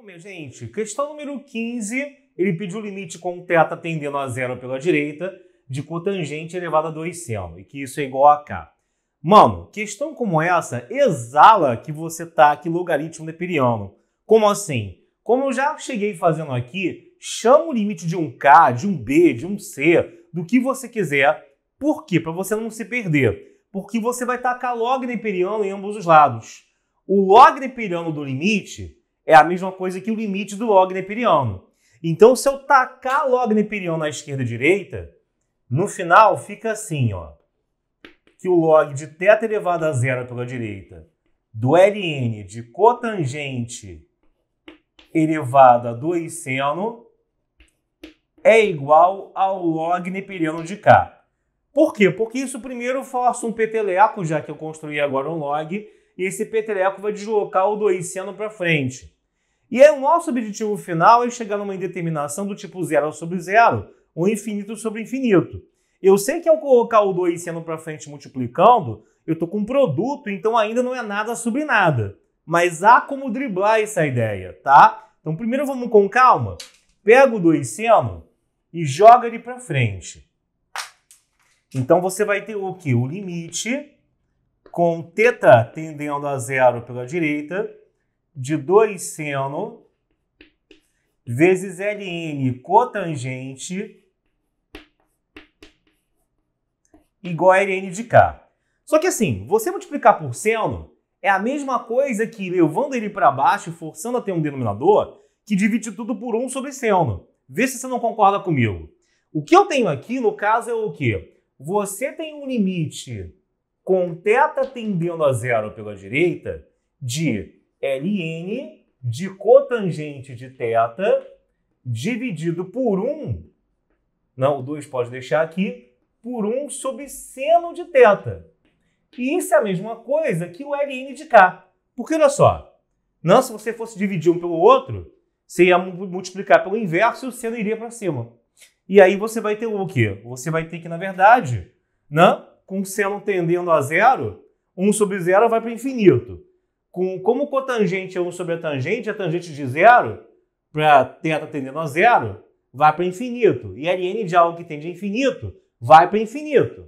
Bom, minha gente, questão número 15, ele pediu limite com teta tendendo a zero pela direita de cotangente elevada a 2 seno, e que isso é igual a k. Mano, questão como essa exala que você tá aqui logaritmo neperiano. Como assim? Como eu já cheguei fazendo aqui, chama o limite de um k, de um b, de um c, do que você quiser. Por quê? Para você não se perder. Porque você vai tacar log neperiano em ambos os lados. O log neperiano do limite é a mesma coisa que o limite do log neperiano. Então, se eu tacar log neperiano na esquerda e direita, no final fica assim, ó, que o log de θ elevado a zero pela direita do ln de cotangente elevado a 2 seno é igual ao log neperiano de k. Por quê? Porque isso primeiro força um peteleco, já que eu construí agora um log, e esse peteleco vai deslocar o 2 seno para frente. E é o nosso objetivo final é chegar numa indeterminação do tipo zero sobre zero, ou infinito sobre infinito. Eu sei que ao colocar o 2 sendo para frente multiplicando, eu estou com um produto, então ainda não é nada sobre nada. Mas há como driblar essa ideia, tá? Então primeiro vamos com calma. Pega o 2 seno e joga ele para frente. Então você vai ter o que? O limite com θ tendendo a zero pela direita de 2 seno vezes Ln cotangente igual a Ln de K. Só que assim, você multiplicar por seno é a mesma coisa que levando ele para baixo, forçando a ter um denominador, que divide tudo por 1 um sobre seno. Vê se você não concorda comigo. O que eu tenho aqui, no caso, é o quê? Você tem um limite com θ tendendo a zero pela direita de Ln de cotangente de θ dividido por 1, não, o 2 pode deixar aqui, por 1 sobre seno de θ. E isso é a mesma coisa que o Ln de K. Porque olha só, não, se você fosse dividir um pelo outro, você ia multiplicar pelo inverso e o seno iria para cima. E aí você vai ter o quê? Você vai ter que, na verdade, né, com o seno tendendo a zero, 1 sobre zero vai para infinito com, como cotangente é 1 sobre a tangente, a tangente de zero, para teta tendendo a zero, vai para infinito. E ln de algo que tende a infinito, vai para infinito.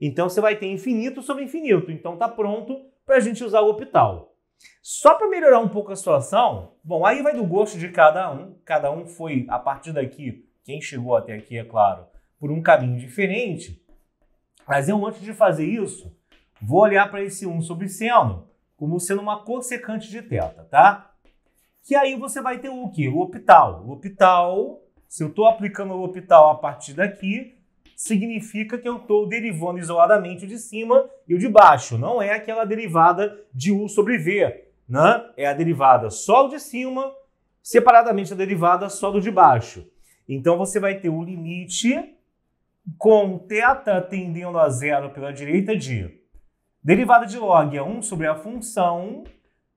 Então você vai ter infinito sobre infinito. Então está pronto para a gente usar o hopital. Só para melhorar um pouco a situação, bom, aí vai do gosto de cada um. Cada um foi, a partir daqui, quem chegou até aqui, é claro, por um caminho diferente. Mas eu, é antes de fazer isso, vou olhar para esse 1 sobre seno como sendo uma cor secante de θ, tá? Que aí você vai ter o que? o opital. se eu estou aplicando o opital a partir daqui, significa que eu estou derivando isoladamente o de cima e o de baixo. Não é aquela derivada de U sobre V, né? É a derivada só de cima, separadamente a derivada só do de baixo. Então você vai ter o limite com θ tendendo a zero pela direita de Derivada de log é 1 sobre a função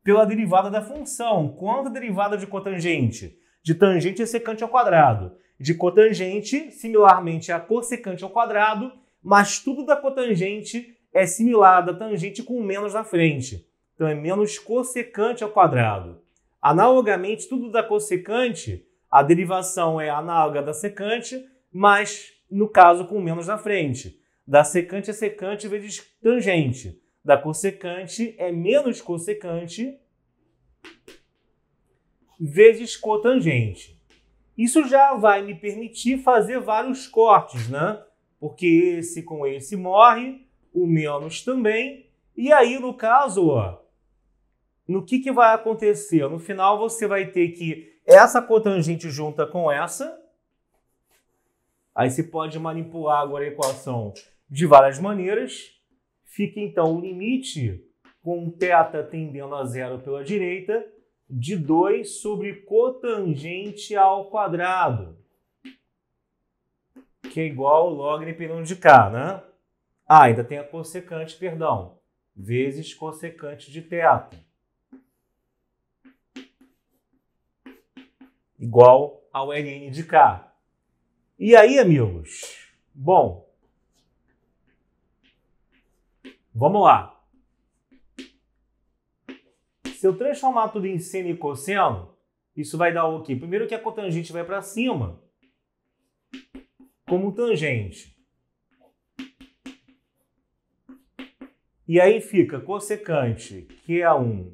pela derivada da função. Quanto a derivada de cotangente? De tangente é secante ao quadrado. De cotangente, similarmente a cossecante ao quadrado, mas tudo da cotangente é similar da tangente com menos na frente. Então é menos cossecante ao quadrado. Analogamente, tudo da cossecante, a derivação é análoga da secante, mas no caso com menos na frente. Da secante a secante vezes tangente. Da cossecante é menos cossecante vezes cotangente. Isso já vai me permitir fazer vários cortes, né? Porque esse com esse morre, o menos também. E aí, no caso, ó, no que, que vai acontecer? No final, você vai ter que essa cotangente junta com essa. Aí você pode manipular agora a equação de várias maneiras. Fica então o um limite com θ tendendo a zero pela direita de 2 sobre cotangente ao quadrado, que é igual ao log de k, né? Ah, ainda tem a cosecante, perdão, vezes cosecante de θ. Igual ao ln de k. E aí, amigos? Bom, Vamos lá. Se eu transformar tudo em seno e cosseno, isso vai dar o quê? Primeiro que a cotangente vai para cima, como tangente. E aí fica cossecante, que é 1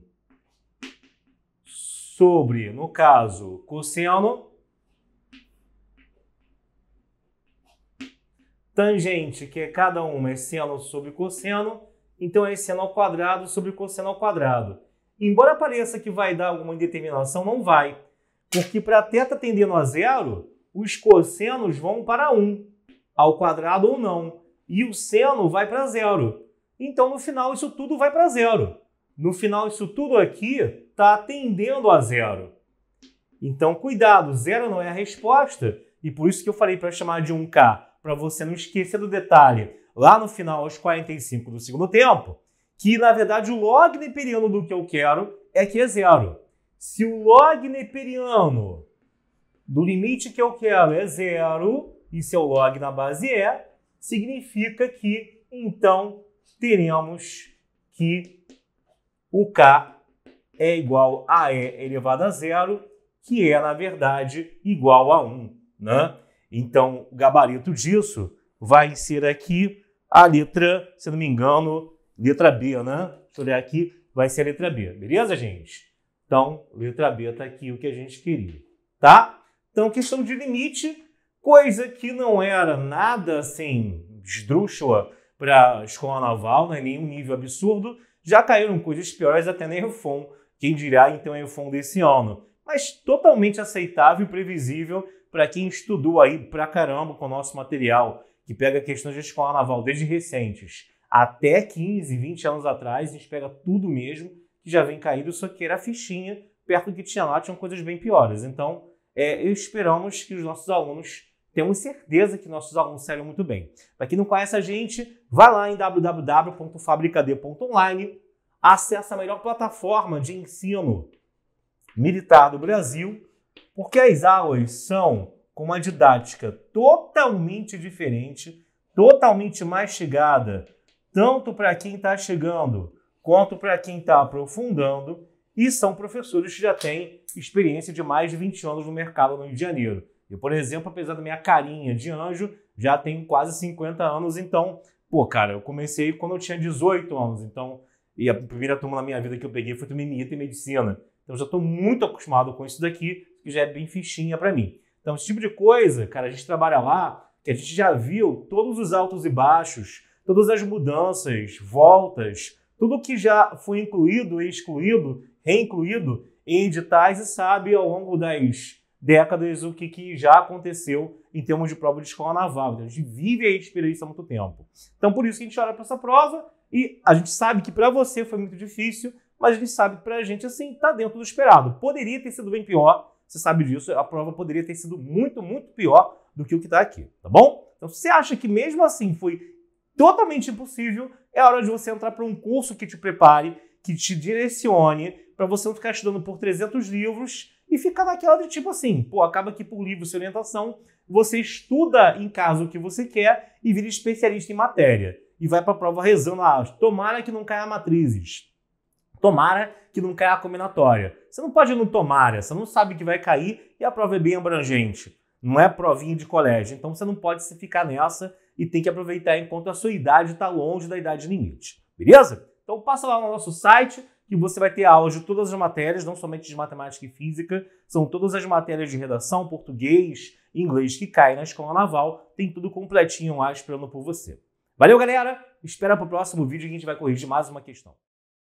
sobre, no caso, cosseno. Tangente, que é cada uma é seno sobre cosseno então é seno ao quadrado sobre cosseno ao quadrado. Embora pareça que vai dar alguma indeterminação, não vai, porque para θ tendendo a zero, os cossenos vão para 1, ao quadrado ou não, e o seno vai para zero. Então, no final, isso tudo vai para zero. No final, isso tudo aqui está tendendo a zero. Então, cuidado, zero não é a resposta, e por isso que eu falei para chamar de 1K para você não esquecer do detalhe, lá no final, aos 45 do segundo tempo, que na verdade o log neperiano do que eu quero é que é zero. Se o log neperiano do limite que eu quero é zero, e seu log na base é, significa que então teremos que o k é igual a e elevado a zero, que é na verdade igual a 1, né? Então, o gabarito disso vai ser aqui a letra, se não me engano, letra B, né? Se olhar aqui, vai ser a letra B, beleza, gente? Então, letra B está aqui o que a gente queria, tá? Então, questão de limite, coisa que não era nada assim esdrúxula para a escola naval, né? nenhum nível absurdo, já caíram coisas piores até na EFON, quem dirá então a EFON desse ano. Mas totalmente aceitável e previsível para quem estudou aí pra caramba com o nosso material, que pega questões de escola naval desde recentes até 15, 20 anos atrás, a gente pega tudo mesmo que já vem caído, só que era fichinha, perto do que tinha lá tinham coisas bem piores. Então, é, esperamos que os nossos alunos temos certeza que nossos alunos saíram muito bem. Para quem não conhece a gente, vai lá em www.fabricad.online, acessa a melhor plataforma de ensino militar do Brasil porque as aulas são com uma didática totalmente diferente, totalmente mastigada, tanto para quem está chegando quanto para quem está aprofundando, e são professores que já têm experiência de mais de 20 anos no mercado no Rio de Janeiro. Eu, por exemplo, apesar da minha carinha de anjo, já tenho quase 50 anos, então, pô, cara, eu comecei quando eu tinha 18 anos, então, e a primeira turma na minha vida que eu peguei foi do em Medicina. Então, já estou muito acostumado com isso daqui, que já é bem fichinha para mim. Então, esse tipo de coisa, cara, a gente trabalha lá, que a gente já viu todos os altos e baixos, todas as mudanças, voltas, tudo que já foi incluído e excluído, reincluído em editais e sabe ao longo das décadas o que, que já aconteceu em termos de prova de escola naval. Então, a gente vive a experiência há muito tempo. Então, por isso que a gente olha para essa prova e a gente sabe que para você foi muito difícil, mas a gente sabe que para a gente, assim, está dentro do esperado. Poderia ter sido bem pior, você sabe disso, a prova poderia ter sido muito, muito pior do que o que está aqui, tá bom? Então, se você acha que mesmo assim foi totalmente impossível, é hora de você entrar para um curso que te prepare, que te direcione, para você não ficar estudando por 300 livros e ficar naquela de tipo assim, pô, acaba aqui por livro sem orientação, você estuda em casa o que você quer e vira especialista em matéria. E vai para a prova rezando, ah, tomara que não caia matrizes Tomara que não caia a combinatória. Você não pode ir no tomara, você não sabe que vai cair e a prova é bem abrangente. Não é provinha de colégio, então você não pode se ficar nessa e tem que aproveitar enquanto a sua idade está longe da idade limite. Beleza? Então passa lá no nosso site que você vai ter aula de todas as matérias, não somente de matemática e física, são todas as matérias de redação, português, inglês que caem na escola naval, tem tudo completinho lá esperando por você. Valeu, galera! Espera o próximo vídeo que a gente vai corrigir mais uma questão.